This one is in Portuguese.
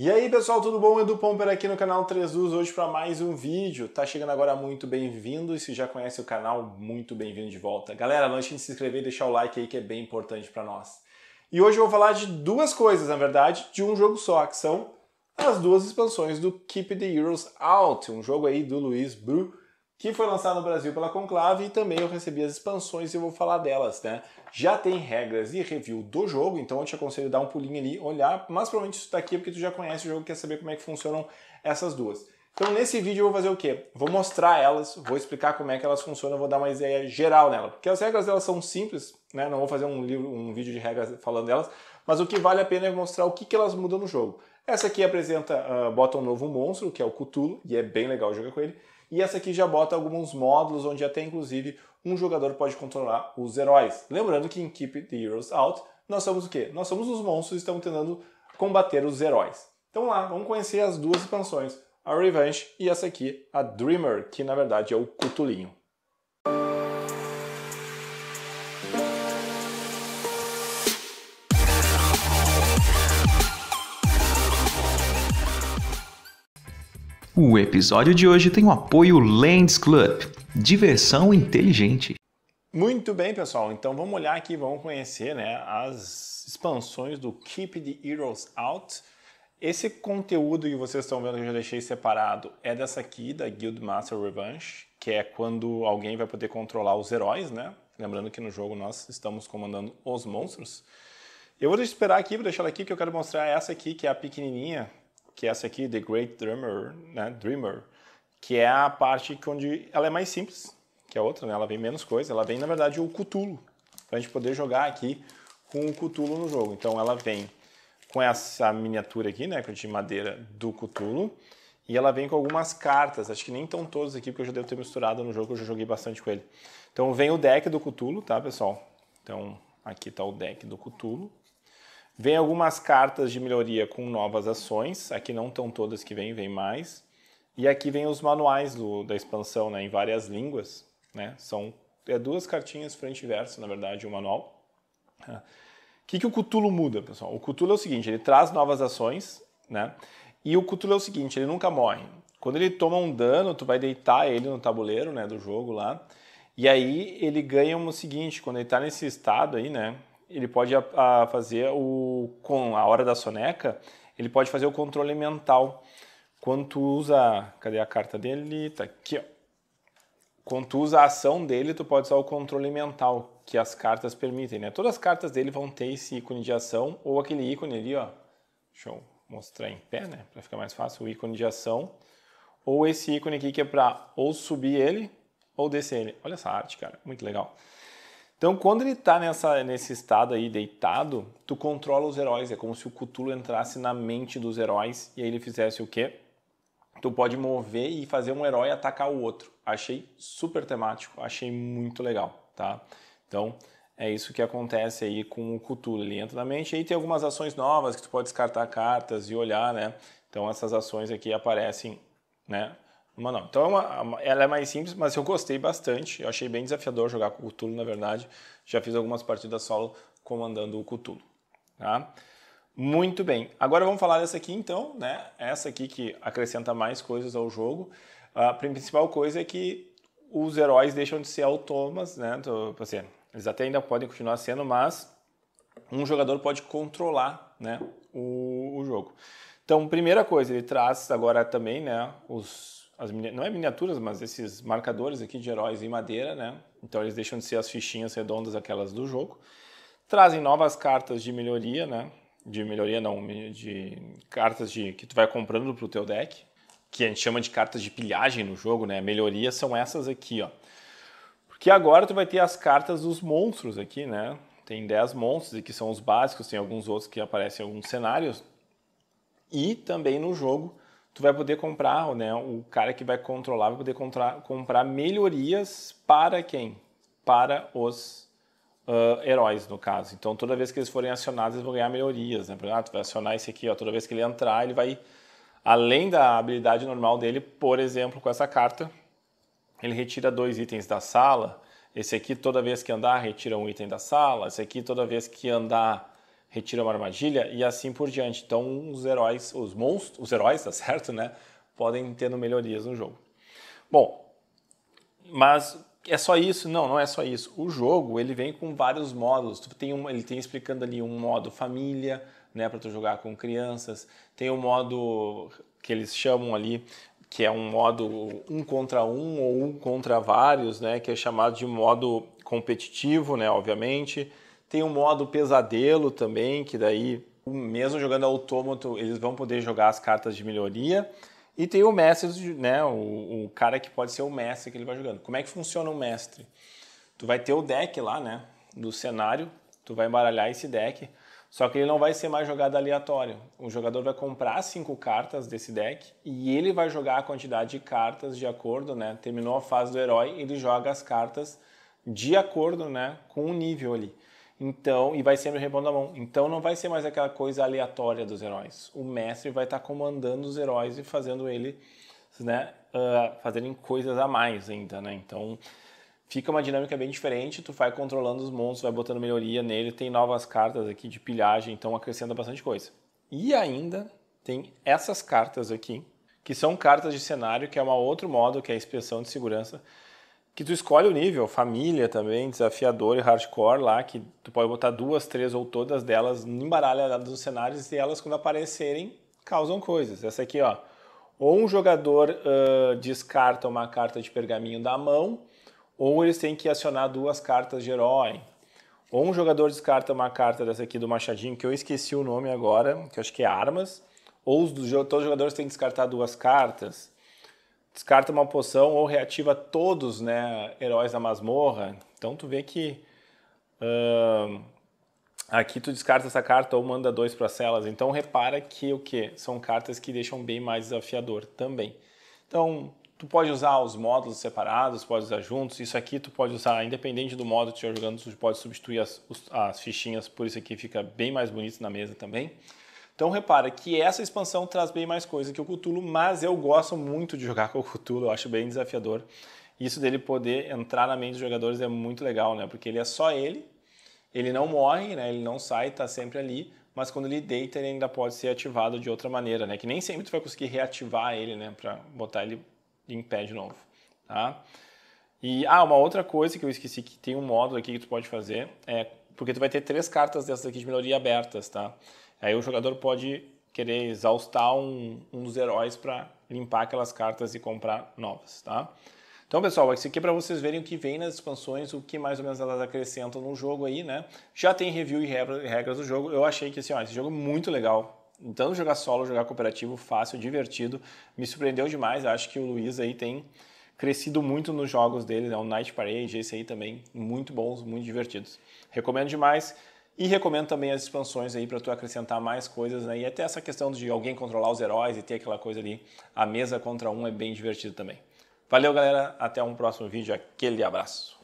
E aí pessoal, tudo bom? Edu Pomper aqui no canal 3 Luz, hoje para mais um vídeo. Tá chegando agora muito bem-vindo e se já conhece o canal, muito bem-vindo de volta. Galera, não esqueça de se inscrever e deixar o like aí que é bem importante para nós. E hoje eu vou falar de duas coisas, na verdade, de um jogo só, que são as duas expansões do Keep the Heroes Out, um jogo aí do Luiz Bru que foi lançado no Brasil pela Conclave e também eu recebi as expansões e eu vou falar delas, né? Já tem regras e review do jogo, então eu te aconselho a dar um pulinho ali, olhar, mas provavelmente isso está aqui porque tu já conhece o jogo e quer saber como é que funcionam essas duas. Então nesse vídeo eu vou fazer o quê? Vou mostrar elas, vou explicar como é que elas funcionam, vou dar uma ideia geral nela, porque as regras delas são simples, né? Não vou fazer um livro, um vídeo de regras falando delas, mas o que vale a pena é mostrar o que, que elas mudam no jogo. Essa aqui apresenta, uh, bota um novo monstro, que é o Cthulhu, e é bem legal jogar com ele. E essa aqui já bota alguns módulos, onde até inclusive um jogador pode controlar os heróis. Lembrando que em Keep the Heroes Out, nós somos o quê? Nós somos os monstros e estamos tentando combater os heróis. Então lá, vamos conhecer as duas expansões, a Revenge e essa aqui, a Dreamer, que na verdade é o Cutulinho. O episódio de hoje tem o apoio Lands Club, diversão inteligente. Muito bem, pessoal. Então vamos olhar aqui, vamos conhecer né, as expansões do Keep the Heroes Out. Esse conteúdo que vocês estão vendo que eu já deixei separado é dessa aqui, da Guildmaster Revenge, Revanche, que é quando alguém vai poder controlar os heróis, né? Lembrando que no jogo nós estamos comandando os monstros. Eu vou esperar aqui, vou deixar ela aqui, porque eu quero mostrar essa aqui, que é a pequenininha, que é essa aqui, The Great Dreamer, né? Dreamer, que é a parte onde ela é mais simples que a outra, né? Ela vem menos coisa, ela vem, na verdade, o Cthulhu, para a gente poder jogar aqui com o Cthulhu no jogo. Então ela vem com essa miniatura aqui, né, de madeira do Cthulhu, e ela vem com algumas cartas, acho que nem estão todas aqui, porque eu já devo ter misturado no jogo, eu já joguei bastante com ele. Então vem o deck do Cthulhu, tá, pessoal? Então aqui está o deck do Cthulhu. Vem algumas cartas de melhoria com novas ações. Aqui não estão todas que vêm, vem mais. E aqui vem os manuais do, da expansão né, em várias línguas. Né? São é duas cartinhas frente e verso, na verdade, um manual. O ah. que, que o Cthulhu muda, pessoal? O Cthulhu é o seguinte, ele traz novas ações, né? E o Cthulhu é o seguinte, ele nunca morre. Quando ele toma um dano, tu vai deitar ele no tabuleiro né, do jogo lá. E aí ele ganha o seguinte, quando ele está nesse estado aí, né? ele pode a, a fazer o com a hora da soneca, ele pode fazer o controle mental. Quando tu usa, cadê a carta dele? Tá aqui, ó. Quando tu usa a ação dele, tu pode usar o controle mental que as cartas permitem, né? Todas as cartas dele vão ter esse ícone de ação ou aquele ícone ali, ó. Deixa eu mostrar em pé, né, para ficar mais fácil, o ícone de ação ou esse ícone aqui que é para ou subir ele ou descer ele. Olha essa arte, cara, muito legal. Então, quando ele está nesse estado aí deitado, tu controla os heróis. É como se o Cthulhu entrasse na mente dos heróis e aí ele fizesse o quê? Tu pode mover e fazer um herói atacar o outro. Achei super temático, achei muito legal, tá? Então, é isso que acontece aí com o Cthulhu. Ele entra na mente e aí tem algumas ações novas que tu pode descartar cartas e olhar, né? Então, essas ações aqui aparecem, né? Mas Então é, é uma, ela é mais simples, mas eu gostei bastante. Eu achei bem desafiador jogar com o Cthulhu, na verdade. Já fiz algumas partidas solo comandando o Cthulhu. Tá? Muito bem. Agora vamos falar dessa aqui então, né? Essa aqui que acrescenta mais coisas ao jogo. A principal coisa é que os heróis deixam de ser automas, né? Então, tipo assim, eles até ainda podem continuar sendo, mas um jogador pode controlar né, o, o jogo. Então, primeira coisa, ele traz agora também né, os as não é miniaturas, mas esses marcadores aqui de heróis em madeira, né? Então eles deixam de ser as fichinhas redondas aquelas do jogo. Trazem novas cartas de melhoria, né? De melhoria não, de cartas de que tu vai comprando pro teu deck, que a gente chama de cartas de pilhagem no jogo, né? Melhorias são essas aqui, ó. Porque agora tu vai ter as cartas dos monstros aqui, né? Tem 10 monstros que são os básicos, tem alguns outros que aparecem em alguns cenários. E também no jogo tu vai poder comprar, né, o cara que vai controlar vai poder comprar, melhorias para quem? Para os uh, heróis, no caso. Então, toda vez que eles forem acionados, eles vão ganhar melhorias. Né? Por exemplo, ah, tu vai acionar esse aqui, ó, toda vez que ele entrar, ele vai, além da habilidade normal dele, por exemplo, com essa carta, ele retira dois itens da sala. Esse aqui, toda vez que andar, retira um item da sala. Esse aqui, toda vez que andar, retira uma armadilha e assim por diante. Então, os heróis, os monstros, os heróis, tá certo, né? Podem tendo melhorias no jogo. Bom, mas é só isso? Não, não é só isso. O jogo, ele vem com vários modos. Tu tem um, ele tem explicando ali um modo família, né, para tu jogar com crianças. Tem o um modo que eles chamam ali que é um modo um contra um ou um contra vários, né, que é chamado de modo competitivo, né, obviamente. Tem o modo pesadelo também, que daí, mesmo jogando autômato, eles vão poder jogar as cartas de melhoria. E tem o mestre, né, o, o, cara que pode ser o mestre que ele vai jogando. Como é que funciona o mestre? Tu vai ter o deck lá, né, do cenário, tu vai embaralhar esse deck, só que ele não vai ser mais jogado aleatório. O jogador vai comprar cinco cartas desse deck e ele vai jogar a quantidade de cartas de acordo, né? Terminou a fase do herói, ele joga as cartas de acordo, né, com o nível ali. Então, e vai sempre repondo a mão. Então não vai ser mais aquela coisa aleatória dos heróis. O mestre vai estar tá comandando os heróis e fazendo ele, né, uh, fazerem coisas a mais ainda, né? Então fica uma dinâmica bem diferente, tu vai controlando os monstros, vai botando melhoria nele, tem novas cartas aqui de pilhagem, então acrescenta bastante coisa. E ainda tem essas cartas aqui, que são cartas de cenário, que é um outro modo, que é a inspeção de segurança, que tu escolhe o nível, família também, desafiador e hardcore lá, que tu pode botar duas, três ou todas delas embaralhadas nos cenários e elas, quando aparecerem, causam coisas. Essa aqui, ó. Ou um jogador uh, descarta uma carta de pergaminho da mão, ou eles têm que acionar duas cartas de herói. Ou um jogador descarta uma carta dessa aqui do Machadinho, que eu esqueci o nome agora, que acho que é Armas. Ou os, todos os jogadores têm que descartar duas cartas descarta uma poção ou reativa todos, né, heróis da masmorra. Então tu vê que uh, aqui tu descarta essa carta ou manda dois para celas. Então repara que o que são cartas que deixam bem mais desafiador também. Então tu pode usar os módulos separados, pode usar juntos. Isso aqui tu pode usar independente do modo que tu estiver jogando, tu pode substituir as, as fichinhas. Por isso aqui fica bem mais bonito na mesa também. Então repara que essa expansão traz bem mais coisa que o Cthulhu, mas eu gosto muito de jogar com o Cthulhu, eu acho bem desafiador. Isso dele poder entrar na mente dos jogadores é muito legal, né? Porque ele é só ele, ele não morre, né? Ele não sai, tá sempre ali, mas quando ele deita ele ainda pode ser ativado de outra maneira, né? Que nem sempre tu vai conseguir reativar ele, né? Para botar ele em pé de novo, tá? E ah, uma outra coisa que eu esqueci que tem um módulo aqui que tu pode fazer é porque tu vai ter três cartas dessas aqui de melhoria abertas, tá? Aí o jogador pode querer exaustar um, um dos heróis para limpar aquelas cartas e comprar novas, tá? Então, pessoal, isso aqui é para vocês verem o que vem nas expansões, o que mais ou menos elas acrescentam no jogo aí, né? Já tem review e regras do jogo. Eu achei que assim, ó, esse jogo é muito legal. Tanto jogar solo, jogar cooperativo, fácil, divertido. Me surpreendeu demais. Acho que o Luiz aí tem crescido muito nos jogos dele, né? O Night Parade, esse aí também, muito bons, muito divertidos. Recomendo demais. E recomendo também as expansões aí para tu acrescentar mais coisas, né? E até essa questão de alguém controlar os heróis e ter aquela coisa ali, a mesa contra um é bem divertido também. Valeu, galera, até um próximo vídeo. Aquele abraço.